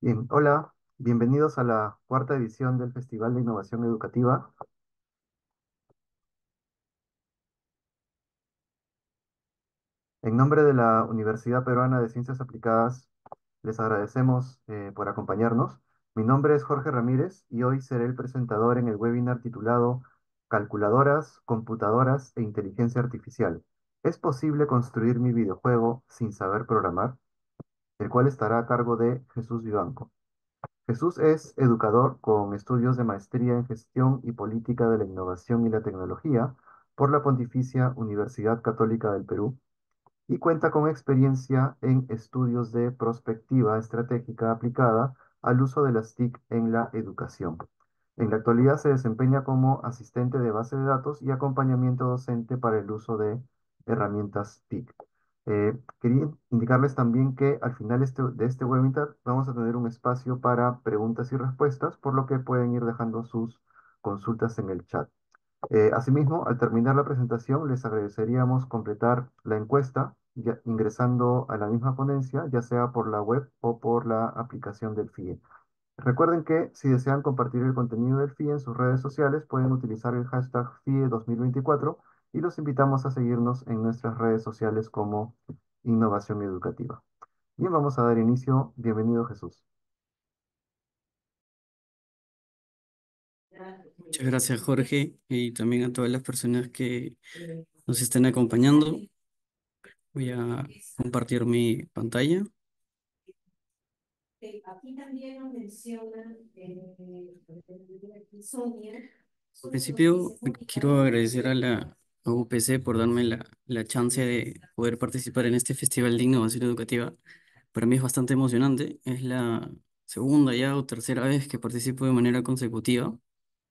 Bien, hola, bienvenidos a la cuarta edición del Festival de Innovación Educativa. En nombre de la Universidad Peruana de Ciencias Aplicadas, les agradecemos eh, por acompañarnos. Mi nombre es Jorge Ramírez y hoy seré el presentador en el webinar titulado Calculadoras, Computadoras e Inteligencia Artificial. ¿Es posible construir mi videojuego sin saber programar? el cual estará a cargo de Jesús Vivanco. Jesús es educador con estudios de maestría en gestión y política de la innovación y la tecnología por la Pontificia Universidad Católica del Perú y cuenta con experiencia en estudios de prospectiva estratégica aplicada al uso de las TIC en la educación. En la actualidad se desempeña como asistente de base de datos y acompañamiento docente para el uso de herramientas TIC. Eh, quería indicarles también que al final este, de este webinar vamos a tener un espacio para preguntas y respuestas, por lo que pueden ir dejando sus consultas en el chat. Eh, asimismo, al terminar la presentación, les agradeceríamos completar la encuesta ingresando a la misma ponencia, ya sea por la web o por la aplicación del FIE. Recuerden que si desean compartir el contenido del FIE en sus redes sociales, pueden utilizar el hashtag FIE 2024 y los invitamos a seguirnos en nuestras redes sociales como Innovación Educativa. Bien, vamos a dar inicio. Bienvenido, Jesús. Muchas gracias, Jorge, y también a todas las personas que nos están acompañando. Voy a compartir mi pantalla. Aquí también nos mencionan eh, En principio, quiero agradecer a la a UPC por darme la, la chance de poder participar en este Festival de Innovación Educativa. Para mí es bastante emocionante. Es la segunda ya o tercera vez que participo de manera consecutiva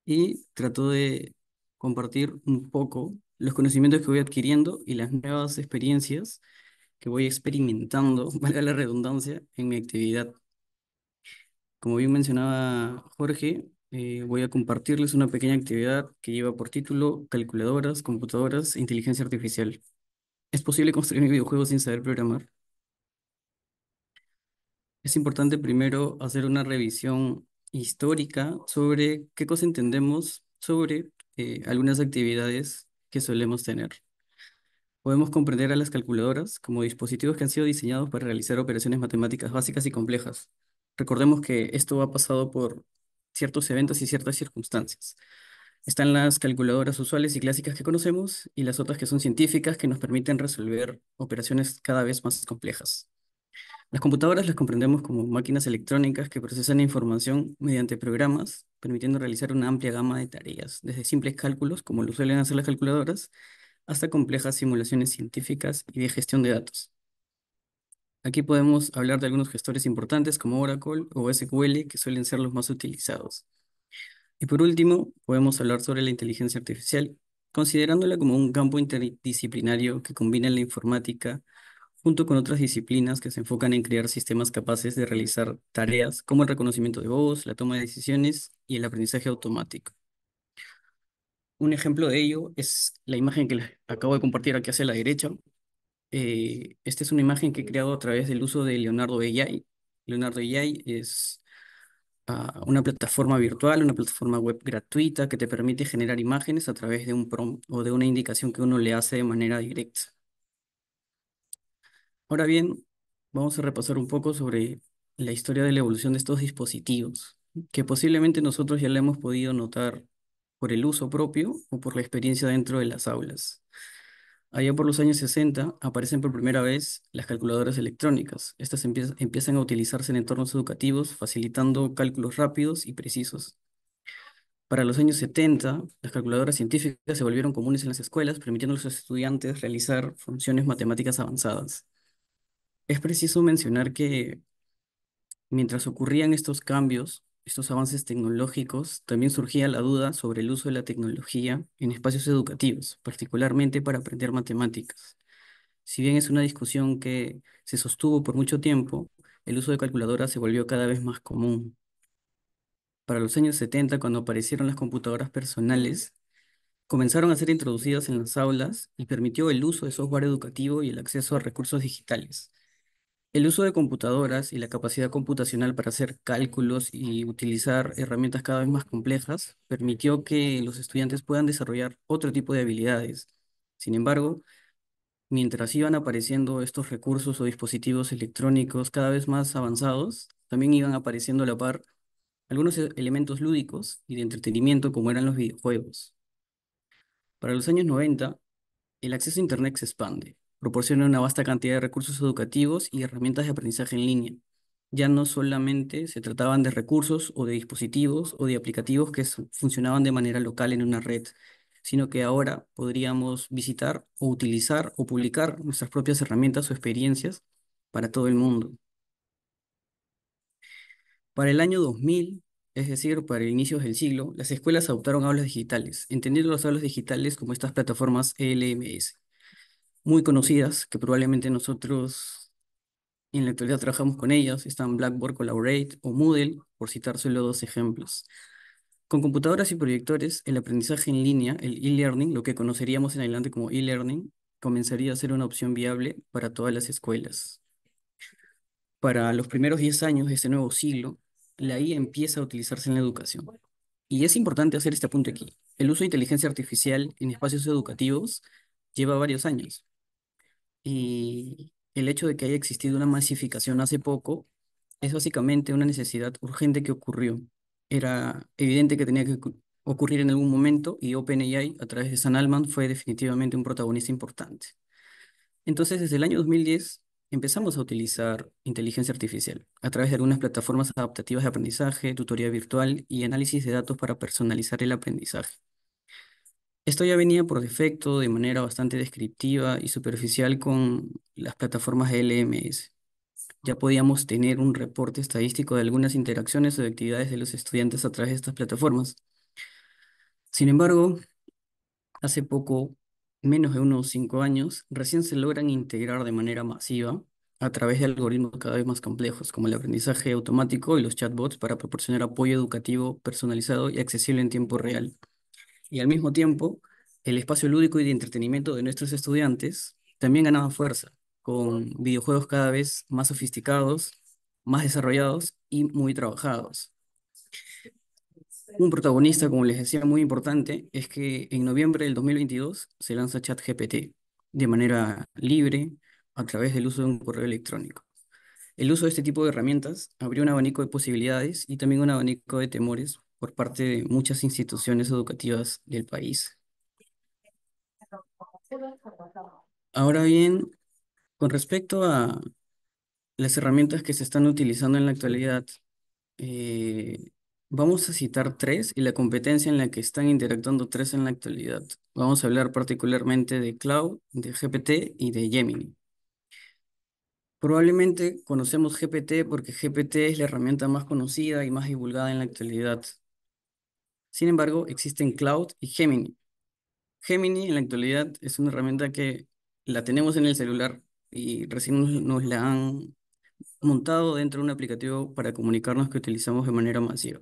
y trato de compartir un poco los conocimientos que voy adquiriendo y las nuevas experiencias que voy experimentando, valga la redundancia, en mi actividad. Como bien mencionaba Jorge, eh, voy a compartirles una pequeña actividad que lleva por título Calculadoras, computadoras e inteligencia artificial. ¿Es posible construir un videojuego sin saber programar? Es importante primero hacer una revisión histórica sobre qué cosa entendemos sobre eh, algunas actividades que solemos tener. Podemos comprender a las calculadoras como dispositivos que han sido diseñados para realizar operaciones matemáticas básicas y complejas. Recordemos que esto ha pasado por ciertos eventos y ciertas circunstancias. Están las calculadoras usuales y clásicas que conocemos y las otras que son científicas que nos permiten resolver operaciones cada vez más complejas. Las computadoras las comprendemos como máquinas electrónicas que procesan información mediante programas, permitiendo realizar una amplia gama de tareas, desde simples cálculos, como lo suelen hacer las calculadoras, hasta complejas simulaciones científicas y de gestión de datos. Aquí podemos hablar de algunos gestores importantes como Oracle o SQL, que suelen ser los más utilizados. Y por último, podemos hablar sobre la inteligencia artificial, considerándola como un campo interdisciplinario que combina la informática junto con otras disciplinas que se enfocan en crear sistemas capaces de realizar tareas como el reconocimiento de voz, la toma de decisiones y el aprendizaje automático. Un ejemplo de ello es la imagen que les acabo de compartir aquí hacia la derecha, eh, esta es una imagen que he creado a través del uso de Leonardo AI. Leonardo AI es ah, una plataforma virtual, una plataforma web gratuita que te permite generar imágenes a través de un prompt o de una indicación que uno le hace de manera directa. Ahora bien, vamos a repasar un poco sobre la historia de la evolución de estos dispositivos, que posiblemente nosotros ya le hemos podido notar por el uso propio o por la experiencia dentro de las aulas. Allá por los años 60 aparecen por primera vez las calculadoras electrónicas. Estas empiezan a utilizarse en entornos educativos, facilitando cálculos rápidos y precisos. Para los años 70, las calculadoras científicas se volvieron comunes en las escuelas, permitiendo a los estudiantes realizar funciones matemáticas avanzadas. Es preciso mencionar que mientras ocurrían estos cambios, estos avances tecnológicos, también surgía la duda sobre el uso de la tecnología en espacios educativos, particularmente para aprender matemáticas. Si bien es una discusión que se sostuvo por mucho tiempo, el uso de calculadoras se volvió cada vez más común. Para los años 70, cuando aparecieron las computadoras personales, comenzaron a ser introducidas en las aulas y permitió el uso de software educativo y el acceso a recursos digitales. El uso de computadoras y la capacidad computacional para hacer cálculos y utilizar herramientas cada vez más complejas permitió que los estudiantes puedan desarrollar otro tipo de habilidades. Sin embargo, mientras iban apareciendo estos recursos o dispositivos electrónicos cada vez más avanzados, también iban apareciendo a la par algunos e-, elementos lúdicos y de entretenimiento como eran los videojuegos. Para los años 90, el acceso a Internet se expande proporciona una vasta cantidad de recursos educativos y herramientas de aprendizaje en línea. Ya no solamente se trataban de recursos o de dispositivos o de aplicativos que funcionaban de manera local en una red, sino que ahora podríamos visitar o utilizar o publicar nuestras propias herramientas o experiencias para todo el mundo. Para el año 2000, es decir, para inicios del siglo, las escuelas adoptaron aulas digitales, entendiendo las aulas digitales como estas plataformas LMS muy conocidas, que probablemente nosotros en la actualidad trabajamos con ellas, están Blackboard Collaborate o Moodle, por citar solo dos ejemplos. Con computadoras y proyectores, el aprendizaje en línea, el e-learning, lo que conoceríamos en adelante como e-learning, comenzaría a ser una opción viable para todas las escuelas. Para los primeros 10 años de este nuevo siglo, la IA empieza a utilizarse en la educación. Y es importante hacer este apunte aquí. El uso de inteligencia artificial en espacios educativos lleva varios años, y el hecho de que haya existido una masificación hace poco es básicamente una necesidad urgente que ocurrió. Era evidente que tenía que ocurrir en algún momento y OpenAI, a través de San Alman, fue definitivamente un protagonista importante. Entonces, desde el año 2010 empezamos a utilizar inteligencia artificial a través de algunas plataformas adaptativas de aprendizaje, tutoría virtual y análisis de datos para personalizar el aprendizaje. Esto ya venía por defecto de manera bastante descriptiva y superficial con las plataformas LMS. Ya podíamos tener un reporte estadístico de algunas interacciones o de actividades de los estudiantes a través de estas plataformas. Sin embargo, hace poco, menos de unos cinco años, recién se logran integrar de manera masiva a través de algoritmos cada vez más complejos, como el aprendizaje automático y los chatbots para proporcionar apoyo educativo personalizado y accesible en tiempo real y al mismo tiempo el espacio lúdico y de entretenimiento de nuestros estudiantes también ganaba fuerza, con videojuegos cada vez más sofisticados, más desarrollados y muy trabajados. Un protagonista, como les decía, muy importante es que en noviembre del 2022 se lanza ChatGPT de manera libre a través del uso de un correo electrónico. El uso de este tipo de herramientas abrió un abanico de posibilidades y también un abanico de temores por parte de muchas instituciones educativas del país. Ahora bien, con respecto a las herramientas que se están utilizando en la actualidad, eh, vamos a citar tres y la competencia en la que están interactuando tres en la actualidad. Vamos a hablar particularmente de Cloud, de GPT y de Gemini. Probablemente conocemos GPT porque GPT es la herramienta más conocida y más divulgada en la actualidad. Sin embargo, existen Cloud y Gemini. Gemini en la actualidad es una herramienta que la tenemos en el celular y recién nos, la han montado dentro de un aplicativo para comunicarnos que utilizamos de manera masiva.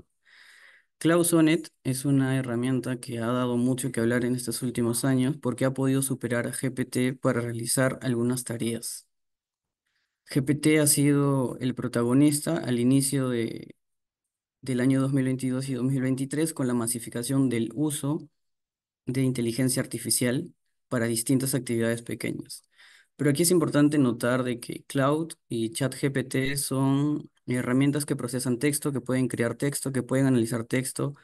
Sonnet es una herramienta que ha dado mucho que hablar en estos últimos años porque ha podido superar a GPT para realizar algunas tareas. GPT ha sido el protagonista al inicio de, del año 2022 y 2023 con la masificación del uso de inteligencia artificial para distintas actividades pequeñas. Pero aquí es importante notar de que Cloud y ChatGPT son herramientas que procesan texto, que pueden crear texto, que pueden analizar texto,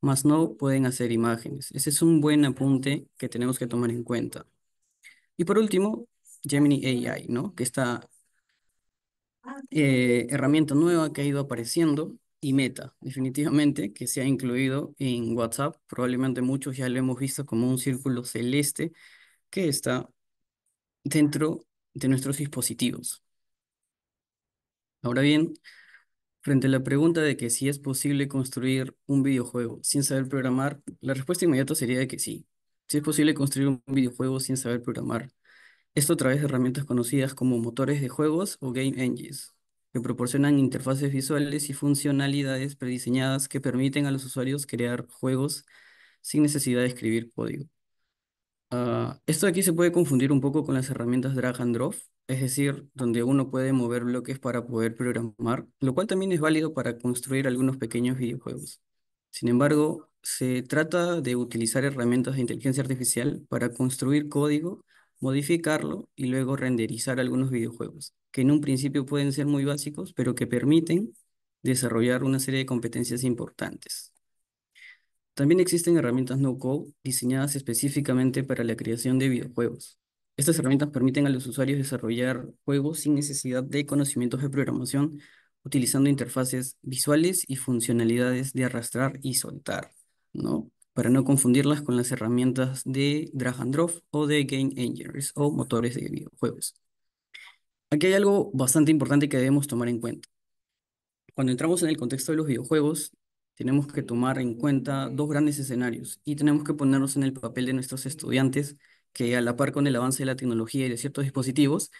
más no pueden hacer imágenes. Ese es un buen apunte que tenemos que tomar en cuenta. Y por último, Gemini AI, ¿no? Que esta eh, herramienta nueva que ha ido apareciendo y Meta, definitivamente, que se ha incluido en WhatsApp. Probablemente muchos ya lo hemos visto como un círculo celeste que está dentro de nuestros dispositivos. Ahora bien, frente a la pregunta de que si es posible construir un videojuego sin saber programar, la respuesta inmediata sería de que sí. Si es posible construir un videojuego sin saber programar, esto a través de herramientas conocidas como motores de juegos o game engines que proporcionan interfaces visuales y funcionalidades prediseñadas que permiten a los usuarios crear juegos sin necesidad de escribir código. Ah, esto aquí se puede confundir un poco con las herramientas drag and drop, es decir, donde uno puede mover bloques para poder programar, lo cual también es válido para construir algunos pequeños videojuegos. Sin embargo, se trata de utilizar herramientas de inteligencia artificial para construir código, modificarlo y luego renderizar algunos videojuegos que en un principio pueden ser muy básicos, pero que permiten desarrollar una serie de competencias importantes. También existen herramientas no-code diseñadas específicamente para la creación de videojuegos. Estas herramientas permiten a los usuarios desarrollar juegos sin necesidad de conocimientos de programación, utilizando interfaces visuales y funcionalidades de arrastrar y soltar, ¿no? para no confundirlas con las herramientas de drag and drop o de game Engineers o motores de videojuegos. Aquí hay algo bastante importante que debemos tomar en cuenta. Cuando entramos en el contexto de los videojuegos, tenemos que tomar en cuenta dos grandes escenarios y tenemos que ponernos en el papel de nuestros estudiantes que a la par con el avance de la tecnología y de ciertos dispositivos,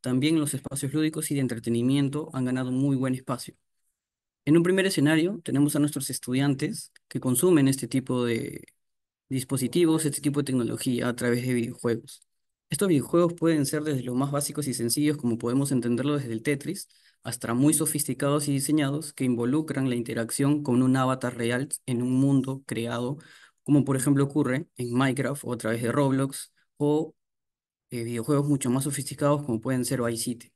también los espacios lúdicos y de entretenimiento han ganado muy buen espacio. En un primer escenario tenemos a nuestros estudiantes que consumen este tipo de dispositivos, este tipo de tecnología a través de videojuegos. Estos videojuegos pueden ser desde los más básicos y sencillos, como podemos entenderlo desde el Tetris, hasta muy sofisticados y diseñados que involucran la interacción con un avatar real en un mundo creado, como por ejemplo ocurre en Minecraft o a través de Roblox, o eh, videojuegos mucho más sofisticados como pueden ser Vice City.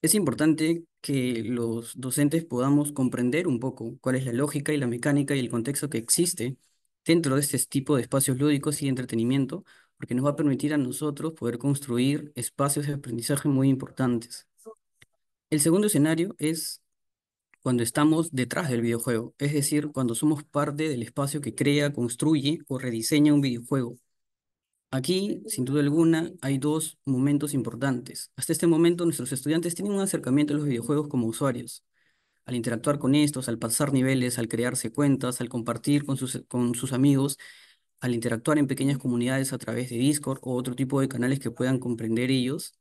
Es importante que los docentes podamos comprender un poco cuál es la lógica y la mecánica y el contexto que existe dentro de este tipo de espacios lúdicos y de entretenimiento porque nos va a permitir a nosotros poder construir espacios de aprendizaje muy importantes. El segundo escenario es cuando estamos detrás del videojuego, es decir, cuando somos parte del espacio que crea, construye o rediseña un videojuego. Aquí, sin duda alguna, hay dos momentos importantes. Hasta este momento, nuestros estudiantes tienen un acercamiento a los videojuegos como usuarios. Al interactuar con estos, al pasar niveles, al crearse cuentas, al compartir con sus, con sus amigos, al interactuar en pequeñas comunidades a través de Discord o otro tipo de canales que puedan comprender ellos,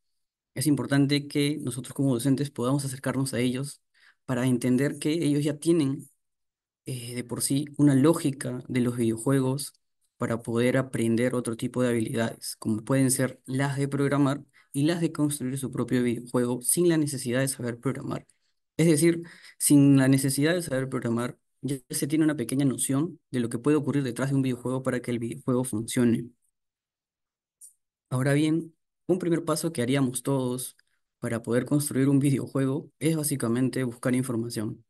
es importante que nosotros como docentes podamos acercarnos a ellos para entender que ellos ya tienen eh, de por sí una lógica de los videojuegos para poder aprender otro tipo de habilidades, como pueden ser las de programar y las de construir su propio videojuego sin la necesidad de saber programar. Es decir, sin la necesidad de saber programar, ya se tiene una pequeña noción de lo que puede ocurrir detrás de un videojuego para que el videojuego funcione. Ahora bien, un primer paso que haríamos todos para poder construir un videojuego es básicamente buscar información.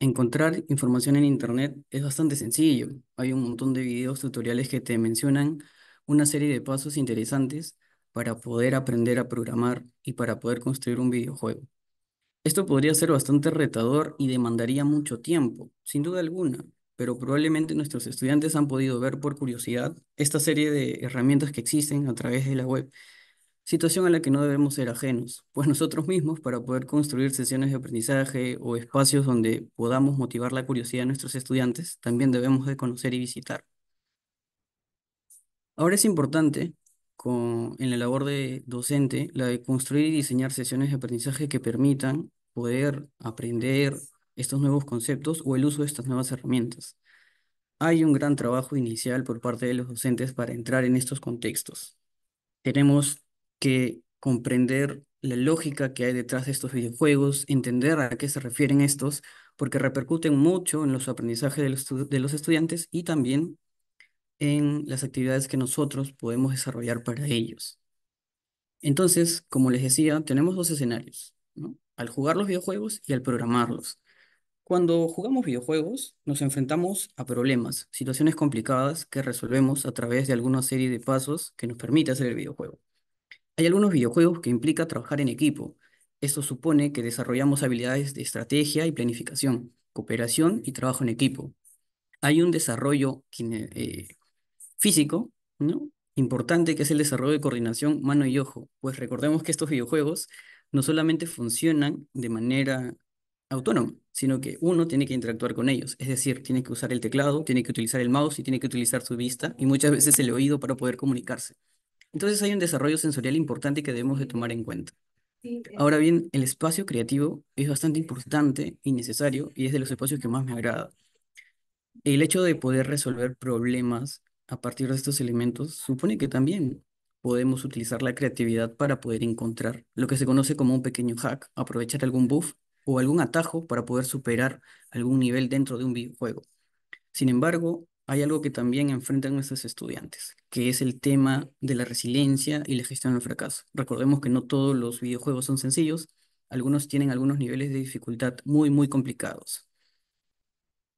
Encontrar información en Internet es bastante sencillo. Hay un montón de videos tutoriales que te mencionan una serie de pasos interesantes para poder aprender a programar y para poder construir un videojuego. Esto podría ser bastante retador y demandaría mucho tiempo, sin duda alguna, pero probablemente nuestros estudiantes han podido ver por curiosidad esta serie de herramientas que existen a través de la web, situación a la que no debemos ser ajenos, pues nosotros mismos para poder construir sesiones de aprendizaje o espacios donde podamos motivar la curiosidad de nuestros estudiantes, también debemos de conocer y visitar. Ahora es importante en la labor de docente, la de construir y diseñar sesiones de aprendizaje que permitan poder aprender estos nuevos conceptos o el uso de estas nuevas herramientas. Hay un gran trabajo inicial por parte de los docentes para entrar en estos contextos. Tenemos que comprender la lógica que hay detrás de estos videojuegos, entender a qué se refieren estos, porque repercuten mucho en los aprendizajes de los, de los estudiantes y también en las actividades que nosotros podemos desarrollar para ellos. Entonces, como les decía, tenemos dos escenarios, al jugar los videojuegos y al programarlos. Cuando jugamos videojuegos, nos enfrentamos a problemas, situaciones complicadas que resolvemos a través de alguna serie de pasos que nos permite hacer el videojuego. Hay algunos videojuegos que implica trabajar en equipo. Esto supone que desarrollamos habilidades de estrategia y planificación, cooperación y trabajo en equipo. Hay un desarrollo eh, físico, ¿no? importante que es el desarrollo de coordinación mano y ojo, pues recordemos que estos videojuegos no solamente funcionan de manera autónoma, sino que uno tiene que interactuar con ellos, es decir, tiene que usar el teclado, tiene que utilizar el mouse y tiene que utilizar su vista y muchas veces el oído para poder comunicarse. Entonces hay un desarrollo sensorial importante que debemos de tomar en cuenta. Ahora bien, el espacio creativo es bastante importante y necesario y es de los espacios que más me agrada. El hecho de poder resolver problemas a partir de estos elementos, supone que también podemos utilizar la creatividad para poder encontrar lo que se conoce como un pequeño hack, aprovechar algún buff o algún atajo para poder superar algún nivel dentro de un videojuego. Sin embargo, hay algo que también enfrentan nuestros estudiantes, que es el tema de la resiliencia y la gestión del fracaso. Recordemos que no todos los videojuegos son sencillos, algunos tienen algunos niveles de dificultad muy, muy complicados.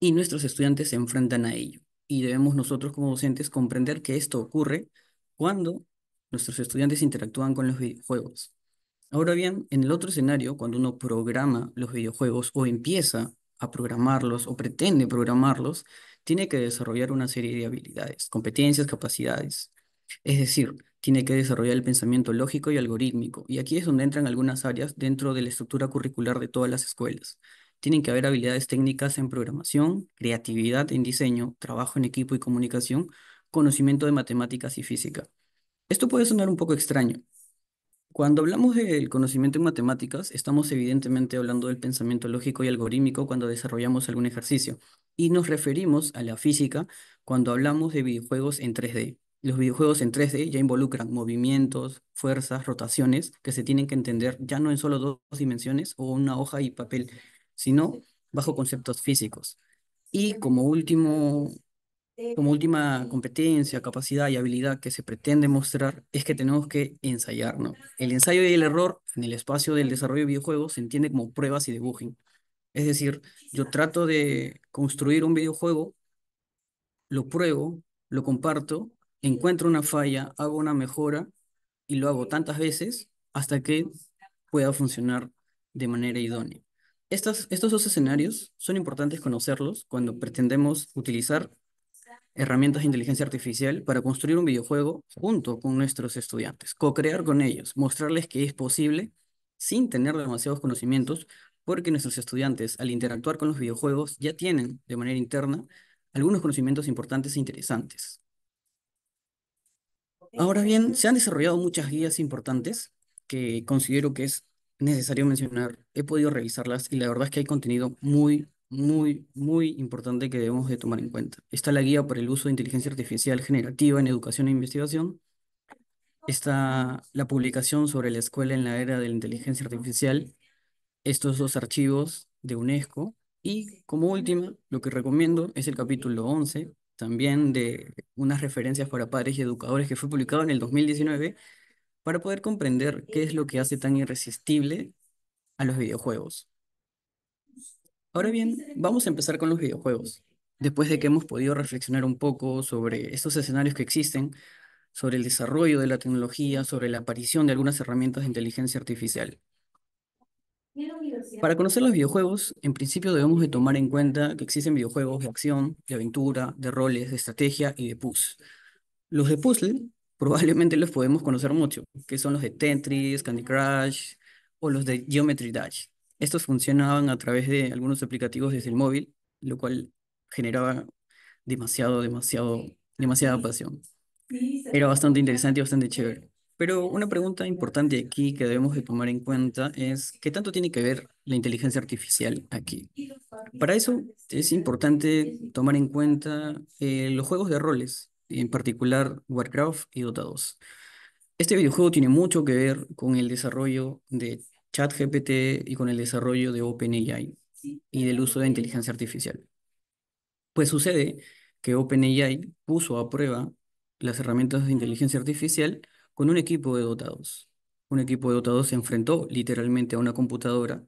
Y nuestros estudiantes se enfrentan a ello y debemos nosotros como docentes comprender que esto ocurre cuando nuestros estudiantes interactúan con los videojuegos. Ahora bien, en el otro escenario, cuando uno programa los videojuegos o empieza a programarlos o pretende programarlos, tiene que desarrollar una serie de habilidades, competencias, capacidades. Es decir, tiene que desarrollar el pensamiento lógico y algorítmico. Y aquí es donde entran algunas áreas dentro de la estructura curricular de todas las escuelas. Tienen que haber habilidades técnicas en programación, creatividad en diseño, trabajo en equipo y comunicación, conocimiento de matemáticas y física. Esto puede sonar un poco extraño. Cuando hablamos del conocimiento en matemáticas, estamos evidentemente hablando del pensamiento lógico y algorítmico cuando desarrollamos algún ejercicio, y nos referimos a la física cuando hablamos de videojuegos en 3D. Los videojuegos en 3D ya involucran movimientos, fuerzas, rotaciones que se tienen que entender ya no en solo dos dimensiones o una hoja y papel, sino bajo conceptos físicos. Y como último, como última competencia, capacidad y habilidad que se pretende mostrar es que tenemos que ensayar. El ensayo y el error en el espacio del desarrollo de videojuegos se entiende como pruebas y debugging. Es decir, yo trato de construir un videojuego, lo pruebo, lo comparto, encuentro una falla, hago una mejora y lo hago tantas veces hasta que pueda funcionar de manera idónea. Estos, dos escenarios son importantes conocerlos cuando pretendemos utilizar herramientas de inteligencia artificial para construir un videojuego junto con nuestros estudiantes, co-crear con ellos, mostrarles que es posible sin tener demasiados conocimientos, porque nuestros estudiantes al interactuar con los videojuegos ya tienen de manera interna algunos conocimientos importantes e interesantes. Ahora bien, se han desarrollado muchas guías importantes que considero que es necesario mencionar, he podido revisarlas y la verdad es que hay contenido muy, muy, muy importante que debemos de tomar en cuenta. Está la guía por el uso de inteligencia artificial generativa en educación e investigación. Está la publicación sobre la escuela en la era de la inteligencia artificial. Estos dos archivos de UNESCO. Y como última, lo que recomiendo es el capítulo 11, también de unas referencias para padres y educadores que fue publicado en el 2019 para poder comprender qué es lo que hace tan irresistible a los videojuegos. Ahora bien, vamos a empezar con los videojuegos. Después de que hemos podido reflexionar un poco sobre estos escenarios que existen, sobre el desarrollo de la tecnología, sobre la aparición de algunas herramientas de inteligencia artificial. Para conocer los videojuegos, en principio debemos de tomar en cuenta que existen videojuegos de acción, de aventura, de roles, de estrategia y de puzzle. Los de puzzle probablemente los podemos conocer mucho, que son los de Tetris, Candy Crush o los de Geometry Dash. Estos funcionaban a través de algunos aplicativos desde el móvil, lo cual generaba demasiado, demasiado, demasiada pasión. Era bastante interesante y bastante chévere. Pero una pregunta importante aquí que debemos de tomar en cuenta es qué tanto tiene que ver la inteligencia artificial aquí. Para eso es importante tomar en cuenta eh, los juegos de roles, en particular Warcraft y Dota 2. Este videojuego tiene mucho que ver con el desarrollo de ChatGPT y con el desarrollo de OpenAI y del uso de inteligencia artificial. Pues sucede que OpenAI puso a prueba las herramientas de inteligencia artificial con un equipo de Dota 2. Un equipo de Dota 2 se enfrentó literalmente a una computadora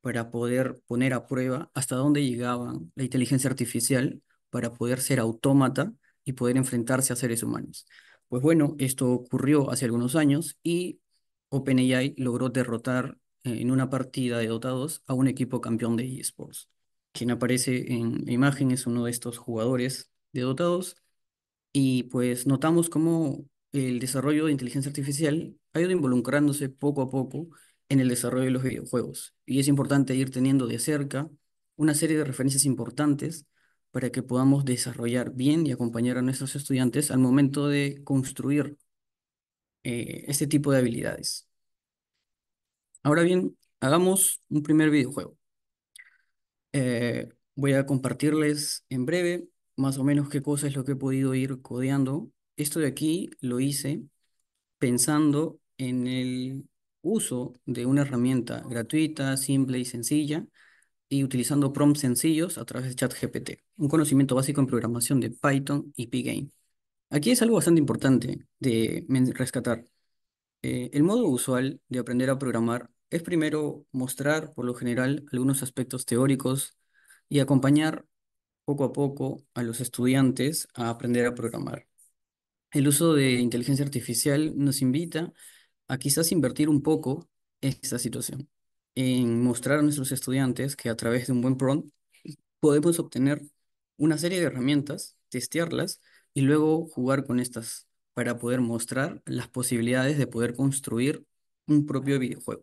para poder poner a prueba hasta dónde llegaba la inteligencia artificial para poder ser autómata y poder enfrentarse a seres humanos. Pues bueno, esto ocurrió hace algunos años y OpenAI logró derrotar eh, en una partida de dotados a un equipo campeón de esports. Quien aparece en la imagen es uno de estos jugadores de dotados, y pues notamos cómo el desarrollo de inteligencia artificial ha ido involucrándose poco a poco en el desarrollo de los videojuegos y es importante ir teniendo de cerca una serie de referencias importantes para que podamos desarrollar bien y acompañar a nuestros estudiantes al momento de construir eh, este tipo de habilidades. Ahora bien, hagamos un primer videojuego. Eh, voy a compartirles en breve más o menos qué cosa es lo que he podido ir codeando. Esto de aquí lo hice pensando en el uso de una herramienta gratuita, simple y sencilla y utilizando prompts sencillos a través de ChatGPT, un conocimiento básico en programación de Python y Pgame. Aquí es algo bastante importante de rescatar. Eh, el modo usual de aprender a programar es primero mostrar, por lo general, algunos aspectos teóricos y acompañar poco a poco a los estudiantes a aprender a programar. El uso de inteligencia artificial nos invita a quizás invertir un poco esta situación en mostrar a nuestros estudiantes que a través de un buen prompt podemos obtener una serie de herramientas, testearlas y luego jugar con estas para poder mostrar las posibilidades de poder construir un propio videojuego.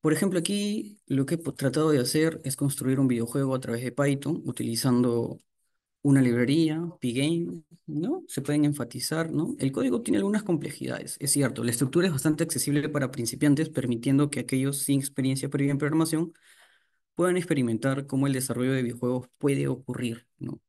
Por ejemplo, aquí lo que he tratado de hacer es construir un videojuego a través de Python utilizando una librería, pgame, ¿no? Se pueden enfatizar, ¿no? El código tiene algunas complejidades, es cierto. La estructura es bastante accesible para principiantes, permitiendo que aquellos sin experiencia previa en programación puedan experimentar cómo el desarrollo de videojuegos puede ocurrir, ¿no?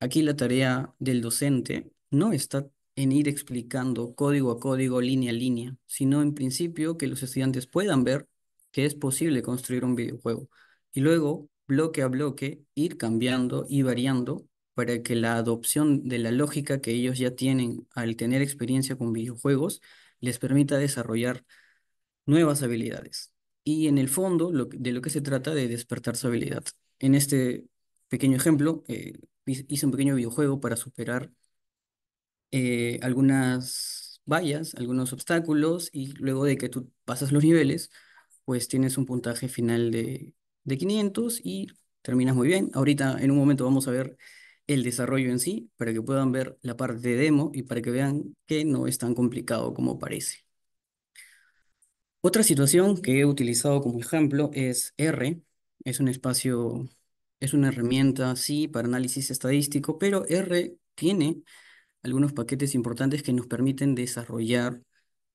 Aquí la tarea del docente no está en ir explicando código a código, línea a línea, sino en principio que los estudiantes puedan ver que es posible construir un videojuego y luego, bloque a bloque, ir cambiando y variando para que la adopción de la lógica que ellos ya tienen al tener experiencia con videojuegos les permita desarrollar nuevas habilidades. Y en el fondo, de lo que se trata de despertar su habilidad. En este pequeño ejemplo, eh, hice un pequeño videojuego para superar eh, algunas vallas, algunos obstáculos, y luego de que tú pasas los niveles, pues tienes un puntaje final de, de 500 y terminas muy bien. Ahorita, en un momento, vamos a ver el desarrollo en sí, para que puedan ver la parte de demo y para que vean que no es tan complicado como parece. Otra situación que he utilizado como ejemplo es R, es un espacio, es una herramienta, sí, para análisis estadístico, pero R tiene algunos paquetes importantes que nos permiten desarrollar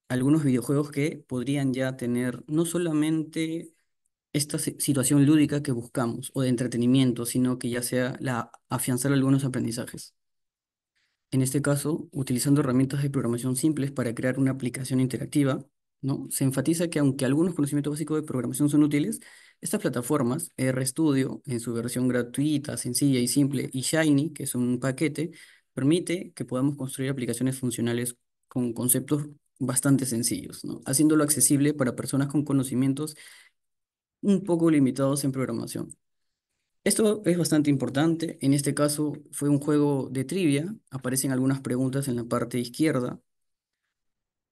algunos videojuegos que podrían ya tener no solamente esta situación lúdica que buscamos o de entretenimiento, sino que ya sea la, afianzar algunos aprendizajes. En este caso, utilizando herramientas de programación simples para crear una aplicación interactiva, ¿no? se enfatiza que aunque algunos conocimientos básicos de programación son útiles, estas plataformas, RStudio, en su versión gratuita, sencilla y simple, y Shiny, que es un paquete, permite que podamos construir aplicaciones funcionales con conceptos bastante sencillos, ¿no? haciéndolo accesible para personas con conocimientos un poco limitados en programación. Esto es bastante importante. En este caso fue un juego de trivia. Aparecen algunas preguntas en la parte izquierda.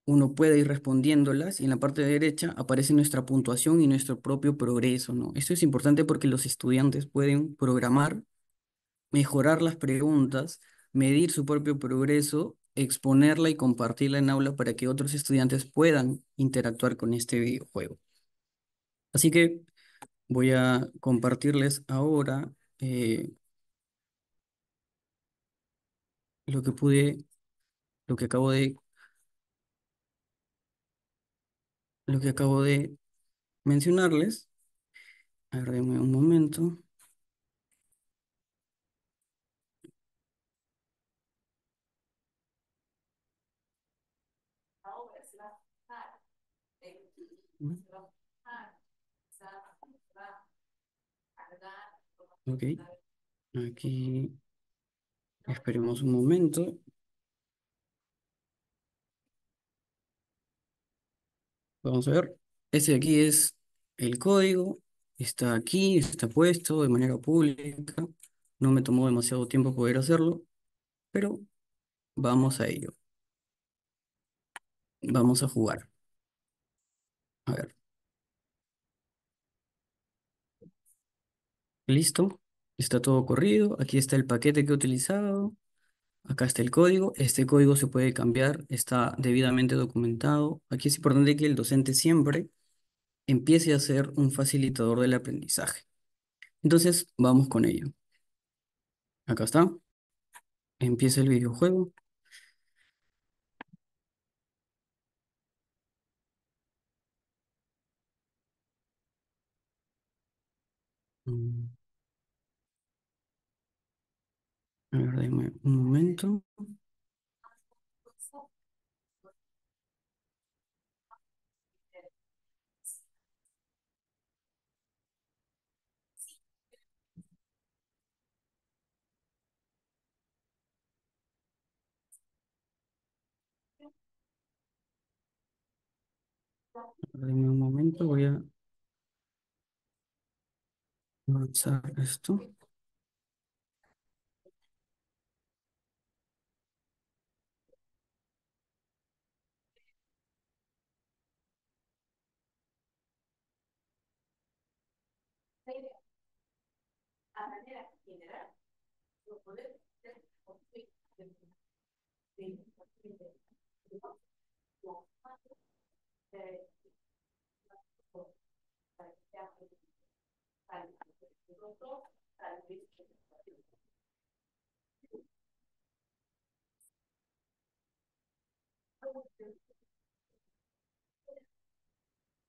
Uno puede ir respondiéndolas y en la parte derecha aparece nuestra puntuación y nuestro propio progreso. ¿no? Esto es importante porque los estudiantes pueden programar, mejorar las preguntas, medir su propio progreso exponerla y compartirla en aula para que otros estudiantes puedan interactuar con este videojuego. Así que voy a compartirles ahora eh, lo que pude, lo que acabo de, lo que acabo de mencionarles. A un momento. Ok, aquí esperemos un momento. Vamos a ver. Este de aquí es el código. Está aquí, está puesto de manera pública. No me tomó demasiado tiempo poder hacerlo, pero vamos a ello. Vamos a jugar. A ver. Listo, está todo corrido. Aquí está el paquete que he utilizado. Acá está el código. Este código se puede cambiar, está debidamente documentado. Aquí es importante que el docente siempre empiece a ser un facilitador del aprendizaje. Entonces, vamos con ello. Acá está. Empieza el videojuego. Mm. A ver, un momento. Dame un momento, voy a avanzar esto.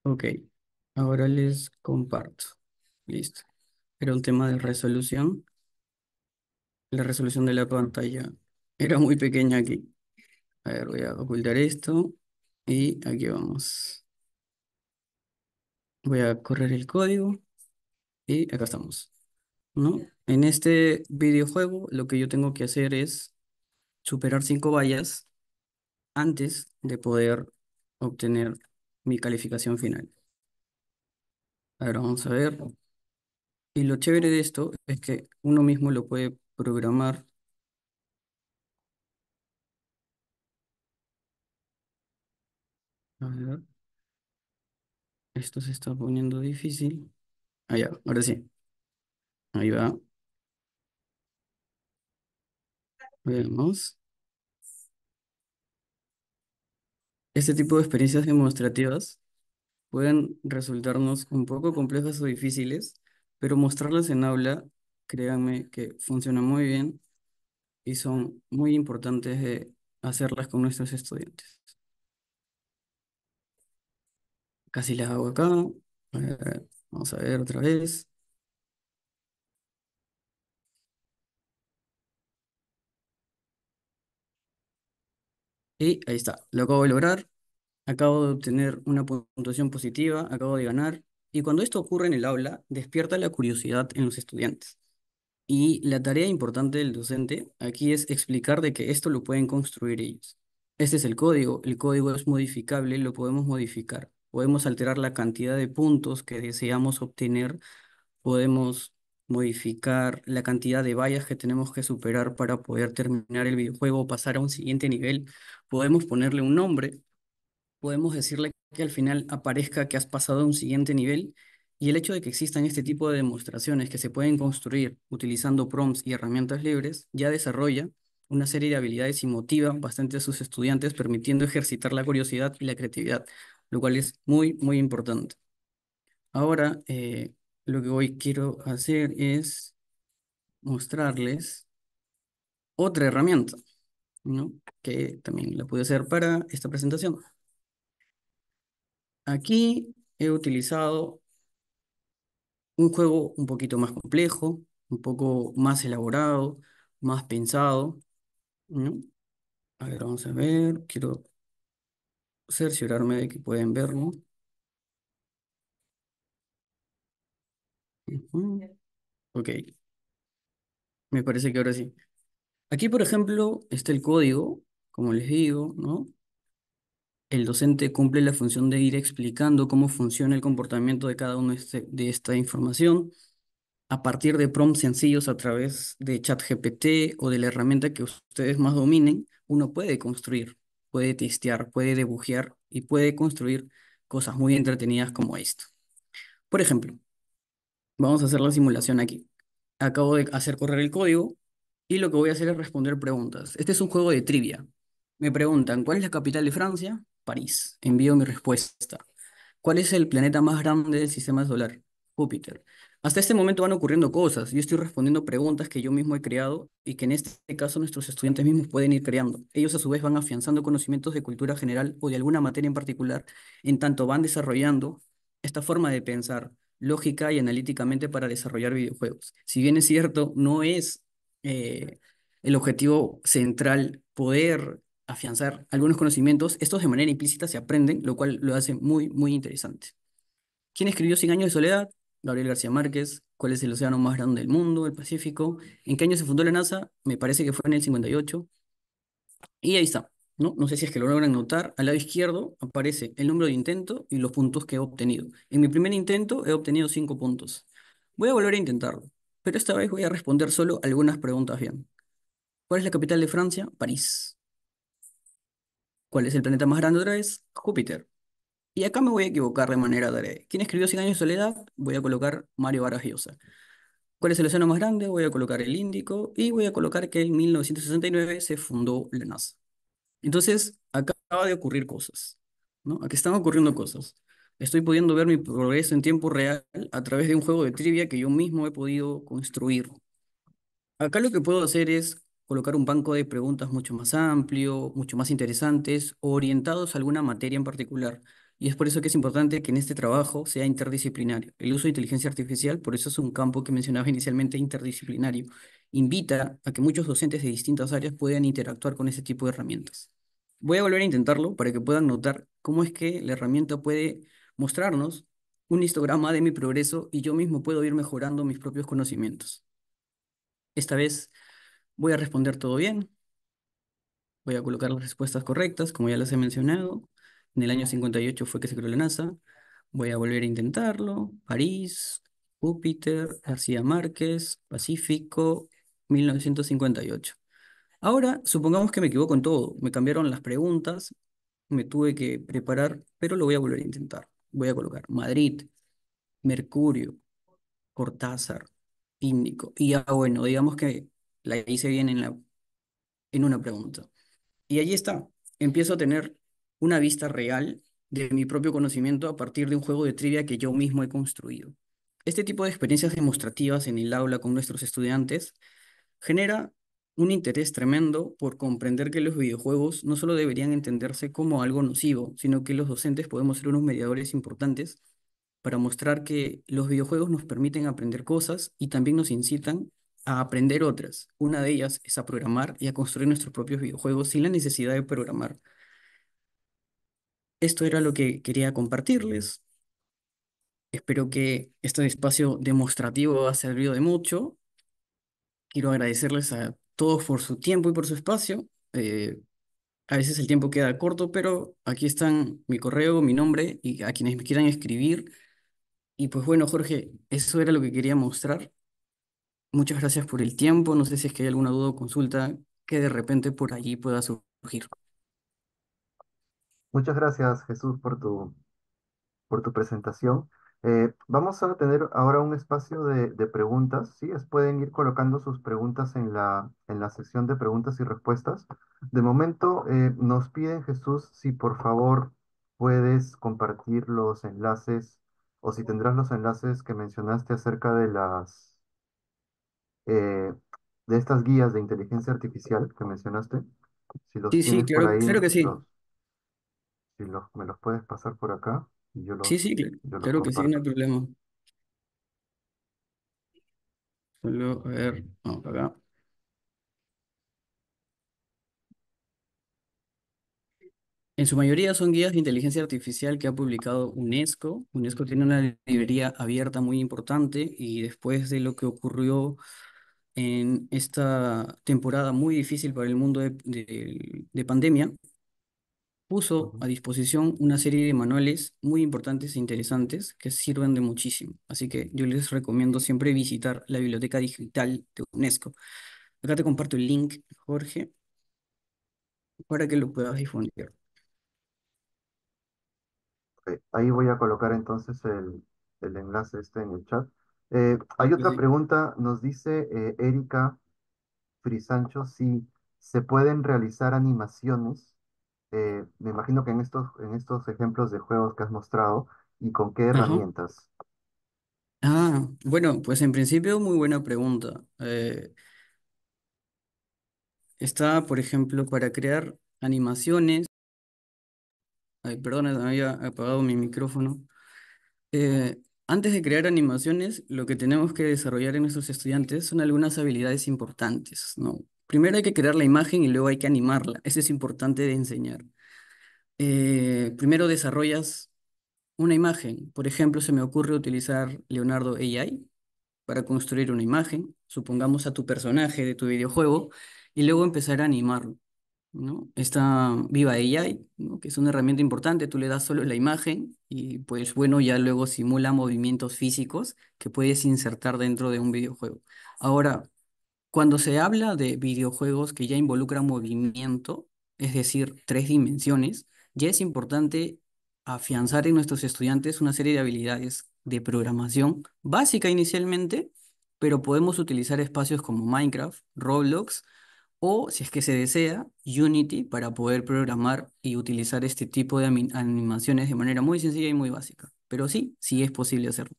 Ok, ahora les comparto. Listo. Era un tema de resolución la resolución de la pantalla era muy pequeña aquí. A ver, voy a ocultar esto y aquí vamos. Voy a correr el código y acá estamos. ¿No? En este videojuego lo que yo tengo que hacer es superar cinco vallas antes de poder obtener mi calificación final. A ver, vamos a ver. Y lo chévere de esto es que uno mismo lo puede Programar. A ver. Esto se está poniendo difícil. Allá, ah, ahora sí. Ahí va. Veamos. Este tipo de experiencias demostrativas pueden resultarnos un poco complejas o difíciles, pero mostrarlas en aula créanme que funcionan muy bien y son muy importantes de hacerlas con nuestros estudiantes. Casi las hago acá. vamos a ver otra vez. Y ahí está, lo acabo de lograr. Acabo de obtener una puntuación positiva, acabo de ganar. Y cuando esto ocurre en el aula, despierta la curiosidad en los estudiantes. Y la tarea importante del docente aquí es explicar de que esto lo pueden construir ellos. Este es el código, el código es modificable, lo podemos modificar. Podemos alterar la cantidad de puntos que deseamos obtener, podemos modificar la cantidad de vallas que tenemos que superar para poder terminar el videojuego o pasar a un siguiente nivel. Podemos ponerle un nombre, podemos decirle que al final aparezca que has pasado a un siguiente nivel y el hecho de que existan este tipo de demostraciones que se pueden construir utilizando prompts y herramientas libres ya desarrolla una serie de habilidades y motiva bastante a sus estudiantes, permitiendo ejercitar la curiosidad y la creatividad, lo cual es muy, muy importante. Ahora, eh, lo que hoy quiero hacer es mostrarles otra herramienta, ¿no? que también la pude hacer para esta presentación. Aquí he utilizado un juego un poquito más complejo, un poco más elaborado, más pensado. A ver, vamos a ver, quiero cerciorarme de que pueden verlo. Ok, me parece que ahora sí. Aquí, por ejemplo, está el código, como les digo, ¿no? El docente cumple la función de ir explicando cómo funciona el comportamiento de cada uno este, de esta información a partir de prompts sencillos a través de ChatGPT o de la herramienta que ustedes más dominen, uno puede construir, puede testear, puede debugear y puede construir cosas muy entretenidas como esto. Por ejemplo, vamos a hacer la simulación aquí. Acabo de hacer correr el código y lo que voy a hacer es responder preguntas. Este es un juego de trivia. Me preguntan, ¿cuál es la capital de Francia? París. Envío mi respuesta. ¿Cuál es el planeta más grande del sistema solar? Júpiter. Hasta este momento van ocurriendo cosas. Yo estoy respondiendo preguntas que yo mismo he creado y que en este caso nuestros estudiantes mismos pueden ir creando. Ellos a su vez van afianzando conocimientos de cultura general o de alguna materia en particular, en tanto van desarrollando esta forma de pensar lógica y analíticamente para desarrollar videojuegos. Si bien es cierto, no es eh, el objetivo central poder afianzar algunos conocimientos, estos de manera implícita se aprenden, lo cual lo hace muy, muy interesante. ¿Quién escribió Cien años de soledad? Gabriel García Márquez. ¿Cuál es el océano más grande del mundo? El Pacífico. ¿En qué año se fundó la NASA? Me parece que fue en el 58. Y ahí está. ¿no? no sé si es que lo logran notar. Al lado izquierdo aparece el número de intento y los puntos que he obtenido. En mi primer intento he obtenido cinco puntos. Voy a volver a intentarlo, pero esta vez voy a responder solo algunas preguntas bien. ¿Cuál es la capital de Francia? París. ¿Cuál es el planeta más grande otra vez? Júpiter. Y acá me voy a equivocar de manera de... ¿Quién escribió 100 años de soledad? Voy a colocar Mario Vargas ¿Cuál es el océano más grande? Voy a colocar el Índico y voy a colocar que en 1969 se fundó la NASA. Entonces, acaba de ocurrir cosas, ¿no? Aquí están ocurriendo cosas. Estoy pudiendo ver mi progreso en tiempo real a través de un juego de trivia que yo mismo he podido construir. Acá lo que puedo hacer es colocar un banco de preguntas mucho más amplio, mucho más interesantes, orientados a alguna materia en particular. Y es por eso que es importante que en este trabajo sea interdisciplinario. El uso de inteligencia artificial, por eso es un campo que mencionaba inicialmente interdisciplinario, invita a que muchos docentes de distintas áreas puedan interactuar con este tipo de herramientas. Voy a volver a intentarlo para que puedan notar cómo es que la herramienta puede mostrarnos un histograma de mi progreso y yo mismo puedo ir mejorando mis propios conocimientos. Esta vez Voy a responder todo bien. Voy a colocar las respuestas correctas, como ya las he mencionado. En el año 58 fue que se creó la NASA. Voy a volver a intentarlo. París, Júpiter, García Márquez, Pacífico, 1958. Ahora, supongamos que me equivoco en todo. Me cambiaron las preguntas, me tuve que preparar, pero lo voy a volver a intentar. Voy a colocar Madrid, Mercurio, Cortázar, Índico. Y ya, bueno, digamos que la hice bien en, la, en una pregunta. Y allí está, empiezo a tener una vista real de mi propio conocimiento a partir de un juego de trivia que yo mismo he construido. Este tipo de experiencias demostrativas en el aula con nuestros estudiantes genera un interés tremendo por comprender que los videojuegos no solo deberían entenderse como algo nocivo, sino que los docentes podemos ser unos mediadores importantes para mostrar que los videojuegos nos permiten aprender cosas y también nos incitan a aprender otras. Una de ellas es a programar y a construir nuestros propios videojuegos sin la necesidad de programar. Esto era lo que quería compartirles. Espero que este espacio demostrativo ha servido de mucho. Quiero agradecerles a todos por su tiempo y por su espacio. Eh, a veces el tiempo queda corto, pero aquí están mi correo, mi nombre y a quienes me quieran escribir. Y pues bueno, Jorge, eso era lo que quería mostrar. Muchas gracias por el tiempo. No sé si es que hay alguna duda o consulta que de repente por allí pueda surgir. Muchas gracias, Jesús, por tu, por tu presentación. Eh, vamos a tener ahora un espacio de, de, preguntas. ¿sí? Pueden ir colocando sus preguntas en la, en la sección de preguntas y respuestas. De momento, eh, nos piden, Jesús, si por favor puedes compartir los enlaces o si tendrás los enlaces que mencionaste acerca de las eh, de estas guías de inteligencia artificial que mencionaste, si los Sí, sí, tienes por claro, ahí, que sí. si los, me los puedes pasar por acá y yo los, Sí, claro que sí, no hay problema. Solo, a ver, vamos acá. En su mayoría son guías de inteligencia artificial que ha publicado UNESCO. UNESCO tiene una librería abierta muy importante y después de lo que ocurrió en esta temporada muy difícil para el mundo de, pandemia, puso a disposición una serie de manuales muy importantes e interesantes que sirven de muchísimo. Así que yo les recomiendo siempre visitar la Biblioteca Digital de UNESCO. Acá te comparto el link, Jorge, para que lo puedas difundir. Ahí voy a colocar entonces el, el enlace este en el chat. Eh, hay otra pregunta, nos dice eh, Erika Frisancho si se pueden realizar animaciones, eh, me imagino que en estos, en estos ejemplos de juegos que has mostrado, y con qué herramientas. Ah, bueno, pues en principio, muy buena pregunta. está, por ejemplo, para crear animaciones. Ay, perdona, había apagado mi micrófono. Eh, antes de crear animaciones, lo que tenemos que desarrollar en nuestros estudiantes son algunas habilidades importantes, Primero hay que crear la imagen y luego hay que animarla. Eso es importante de enseñar. Eh, primero desarrollas una imagen. Por ejemplo, se me ocurre utilizar Leonardo AI para construir una imagen, supongamos a tu personaje de tu videojuego, y luego empezar a animarlo. ¿no? Está Viva AI, ¿no? que es una herramienta importante, tú le das solo la imagen y pues bueno, ya luego simula movimientos físicos que puedes insertar dentro de un videojuego. Ahora, cuando se habla de videojuegos que ya involucran movimiento, es decir, tres dimensiones, ya es importante afianzar en nuestros estudiantes una serie de habilidades de programación básica inicialmente, pero podemos utilizar espacios como Minecraft, Roblox, o, si es que se desea, Unity para poder programar y utilizar este tipo de animaciones de manera muy sencilla y muy básica. Pero sí, sí es posible hacerlo.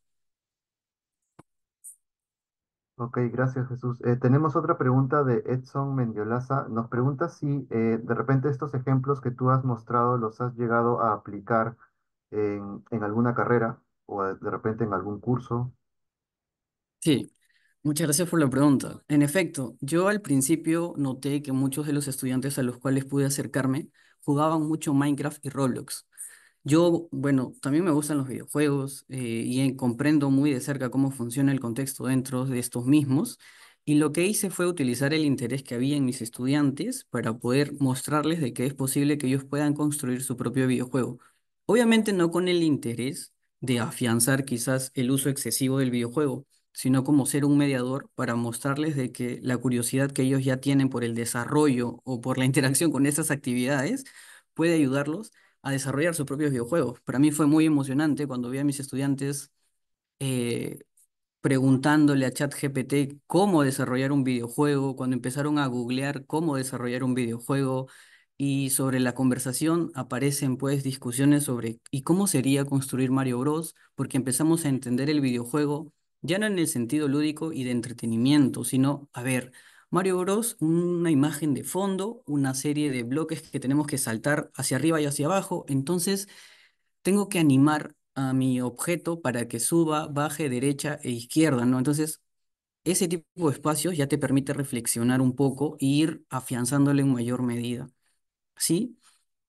Ok, gracias Jesús. Eh, tenemos otra pregunta de Edson Mendiolaza. Nos pregunta si eh, de repente estos ejemplos que tú has mostrado los has llegado a aplicar en alguna carrera o de repente en algún curso. Sí, Muchas gracias por la pregunta. En efecto, yo al principio noté que muchos de los estudiantes a los cuales pude acercarme jugaban mucho Minecraft y Roblox. Yo, bueno, también me gustan los videojuegos eh, y comprendo muy de cerca cómo funciona el contexto dentro de estos mismos. Y lo que hice fue utilizar el interés que había en mis estudiantes para poder mostrarles de que es posible que ellos puedan construir su propio videojuego. Obviamente no con el interés de afianzar quizás el uso excesivo del videojuego, sino como ser un mediador para mostrarles de que la curiosidad que ellos ya tienen por el desarrollo o por la interacción con esas actividades puede ayudarlos a desarrollar sus propios videojuegos. Para mí fue muy emocionante cuando vi a mis estudiantes eh, preguntándole a ChatGPT cómo desarrollar un videojuego, cuando empezaron a googlear cómo desarrollar un videojuego y sobre la conversación aparecen pues discusiones sobre ¿y cómo sería construir Mario Bros? Porque empezamos a entender el videojuego ya no en el sentido lúdico y de entretenimiento, sino, a ver, Mario Bros, una imagen de fondo, una serie de bloques que tenemos que saltar hacia arriba y hacia abajo, entonces tengo que animar a mi objeto para que suba, baje derecha e izquierda, ¿no? Entonces, ese tipo de espacios ya te permite reflexionar un poco e ir afianzándole en mayor medida, ¿sí?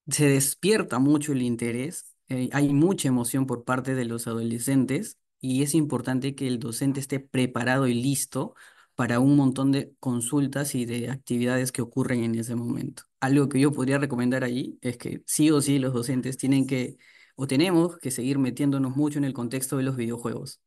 Se despierta mucho el interés, eh, hay mucha emoción por parte de los adolescentes y es importante que el docente esté preparado y listo para un montón de consultas y de actividades que ocurren en ese momento. Algo que yo podría recomendar allí es que sí o sí los docentes tienen que o tenemos que seguir metiéndonos mucho en el contexto de los videojuegos.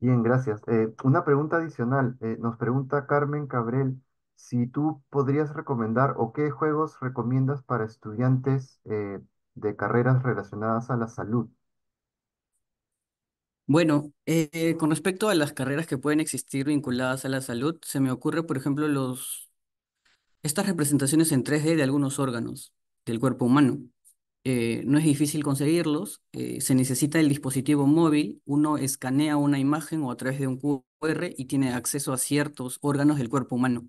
Bien, gracias. Eh, una pregunta adicional. Eh, nos pregunta Carmen Cabrel si tú podrías recomendar o qué juegos recomiendas para estudiantes eh, de carreras relacionadas a la salud. Bueno, eh, con respecto a las carreras que pueden existir vinculadas a la salud, se me ocurre, por ejemplo, los, estas representaciones en 3D de algunos órganos del cuerpo humano. Eh, no es difícil conseguirlos, eh, se necesita el dispositivo móvil, uno escanea una imagen o a través de un QR y tiene acceso a ciertos órganos del cuerpo humano.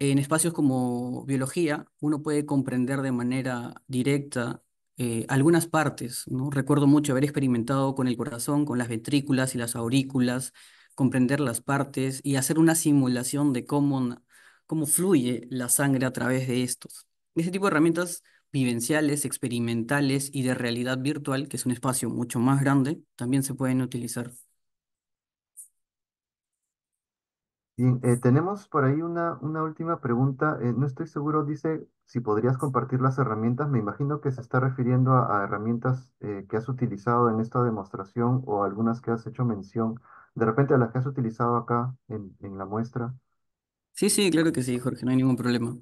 En espacios como biología, uno puede comprender de manera directa eh, algunas partes, ¿no? Recuerdo mucho haber experimentado con el corazón, con las ventrículas y las aurículas, comprender las partes y hacer una simulación de cómo, cómo fluye la sangre a través de estos. Este tipo de herramientas vivenciales, experimentales y de realidad virtual, que es un espacio mucho más grande, también se pueden utilizar. Y eh, tenemos por ahí una, una última pregunta. Eh, no estoy seguro, dice, si podrías compartir las herramientas. Me imagino que se está refiriendo a, herramientas eh, que has utilizado en esta demostración o algunas que has hecho mención, de repente a las que has utilizado acá en, en la muestra. Sí, sí, claro que sí, Jorge, no hay ningún problema.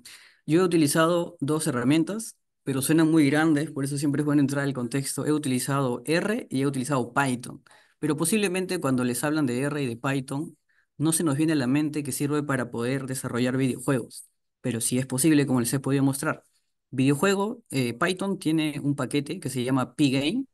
Yo he utilizado dos herramientas, pero suenan muy grandes, por eso siempre es bueno entrar al contexto. He utilizado R y he utilizado Python, pero posiblemente cuando les hablan de R y de Python, no se nos viene a la mente que sirve para poder desarrollar videojuegos, pero sí es posible, como les he podido mostrar. Videojuego, eh, Python tiene un paquete que se llama pgame,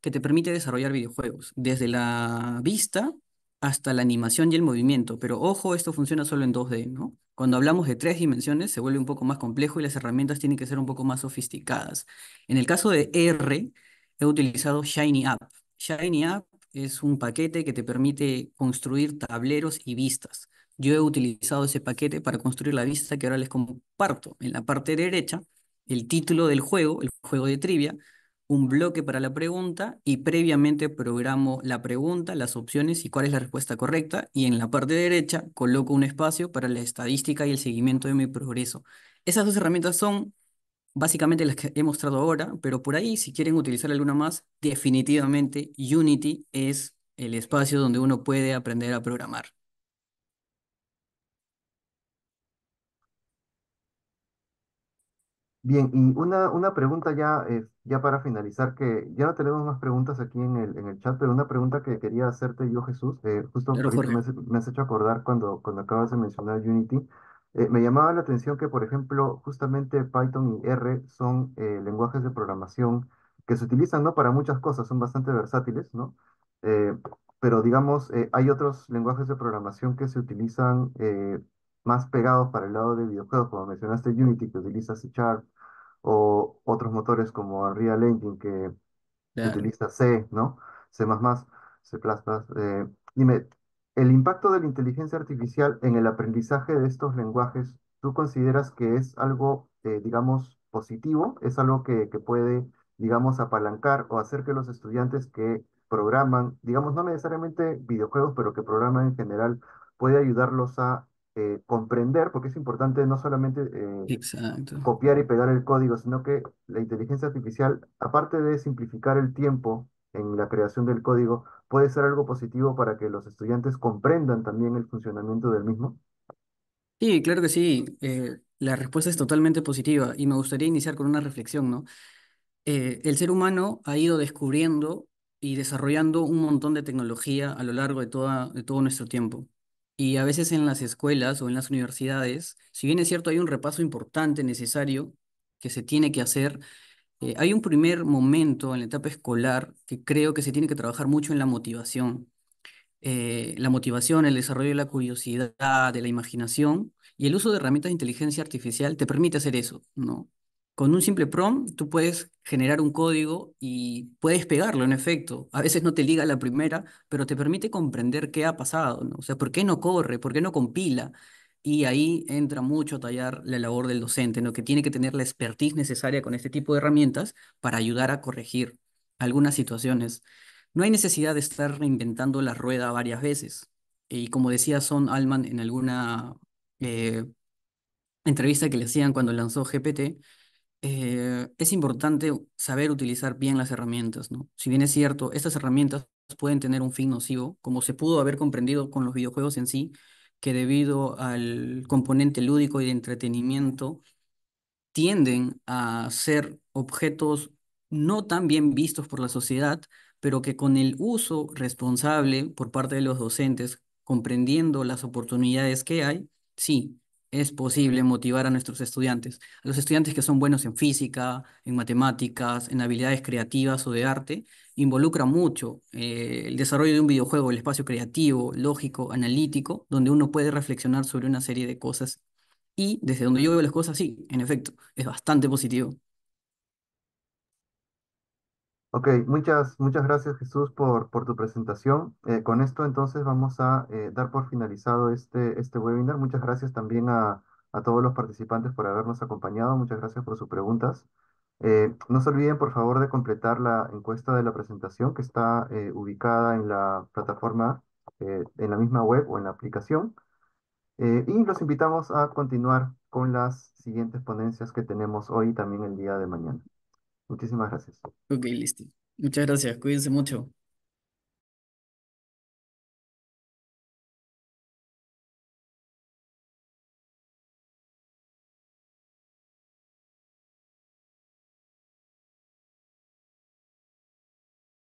que te permite desarrollar videojuegos, desde la vista hasta la animación y el movimiento, pero ojo, esto funciona solo en 2D, ¿no? Cuando hablamos de tres dimensiones se vuelve un poco más complejo y las herramientas tienen que ser un poco más sofisticadas. En el caso de R, he utilizado Shiny App. Shiny App es un paquete que te permite construir tableros y vistas. Yo he utilizado ese paquete para construir la vista que ahora les comparto. En la parte derecha, el título del juego, el juego de trivia, un bloque para la pregunta y previamente programo la pregunta, las opciones y cuál es la respuesta correcta. Y en la parte derecha coloco un espacio para la estadística y el seguimiento de mi progreso. Esas dos herramientas son básicamente las que he mostrado ahora, pero por ahí, si quieren utilizar alguna más, definitivamente Unity es el espacio donde uno puede aprender a programar. Bien, y una, una pregunta ya, eh, ya para finalizar, que ya no tenemos más preguntas aquí en el, en el chat, pero una pregunta que quería hacerte yo, Jesús, eh, justo me, has, me, has hecho acordar cuando, cuando acabas de mencionar Unity, eh, me llamaba la atención que, por ejemplo, justamente Python y R son eh, lenguajes de programación que se utilizan ¿no? para muchas cosas, son bastante versátiles, ¿no? Eh, pero digamos, hay otros lenguajes de programación que se utilizan más pegados para el lado de videojuegos, como mencionaste Unity, que utiliza C Sharp, o otros motores como Unreal Engine, que utiliza C, ¿no? C++, C++. Eh, dime, ¿El impacto de la inteligencia artificial en el aprendizaje de estos lenguajes, tú consideras que es algo, eh, digamos, positivo? ¿Es algo que, puede, digamos, apalancar o hacer que los estudiantes que programan, digamos, no necesariamente videojuegos, pero que programan en general, puede ayudarlos a eh, comprender, porque es importante no solamente eh, copiar y pegar el código, sino que la inteligencia artificial, aparte de simplificar el tiempo en la creación del código, puede ser algo positivo para que los estudiantes comprendan también el funcionamiento del mismo? Sí, claro que sí. Eh, la respuesta es totalmente positiva y me gustaría iniciar con una reflexión, ¿no? Eh, el ser humano ha ido descubriendo y desarrollando un montón de tecnología a lo largo de, toda, de todo nuestro tiempo. Y a veces en las escuelas o en las universidades, si bien es cierto, hay un repaso importante, necesario, que se tiene que hacer eh, hay un primer momento en la etapa escolar que creo que se tiene que trabajar mucho en la motivación. Eh, la motivación, el desarrollo de la curiosidad, de la imaginación y el uso de herramientas de inteligencia artificial te permite hacer eso, ¿no? Con un simple prompt tú puedes generar un código y puedes pegarlo, en efecto. A veces no te liga la primera, pero te permite comprender qué ha pasado, O sea, ¿por qué no corre? ¿Por qué no compila? Y ahí entra mucho a tallar la labor del docente, ¿no? que tiene que tener la expertise necesaria con este tipo de herramientas para ayudar a corregir algunas situaciones. No hay necesidad de estar reinventando la rueda varias veces. Y como decía Son Alman en alguna eh, entrevista que le hacían cuando lanzó GPT, eh, es importante saber utilizar bien las herramientas. ¿no? Si bien es cierto, estas herramientas pueden tener un fin nocivo, como se pudo haber comprendido con los videojuegos en sí, que debido al componente lúdico y de entretenimiento tienden a ser objetos no tan bien vistos por la sociedad, pero que con el uso responsable por parte de los docentes, comprendiendo las oportunidades que hay, sí, es posible motivar a nuestros estudiantes, a los estudiantes que son buenos en física, en matemáticas, en habilidades creativas o de arte, involucra mucho eh, el desarrollo de un videojuego, el espacio creativo, lógico, analítico, donde uno puede reflexionar sobre una serie de cosas. Y desde donde yo veo las cosas, sí, en efecto, es bastante positivo. Ok, muchas, muchas gracias Jesús por, por tu presentación. Eh, con esto entonces vamos a eh, dar por finalizado este, este webinar. Muchas gracias también a, todos los participantes por habernos acompañado. Muchas gracias por sus preguntas. Eh, no se olviden, por favor, de completar la encuesta de la presentación que está ubicada en la plataforma, en la misma web o en la aplicación. y los invitamos a continuar con las siguientes ponencias que tenemos hoy y también el día de mañana. Muchísimas gracias. Ok, listo. Muchas gracias. Cuídense mucho.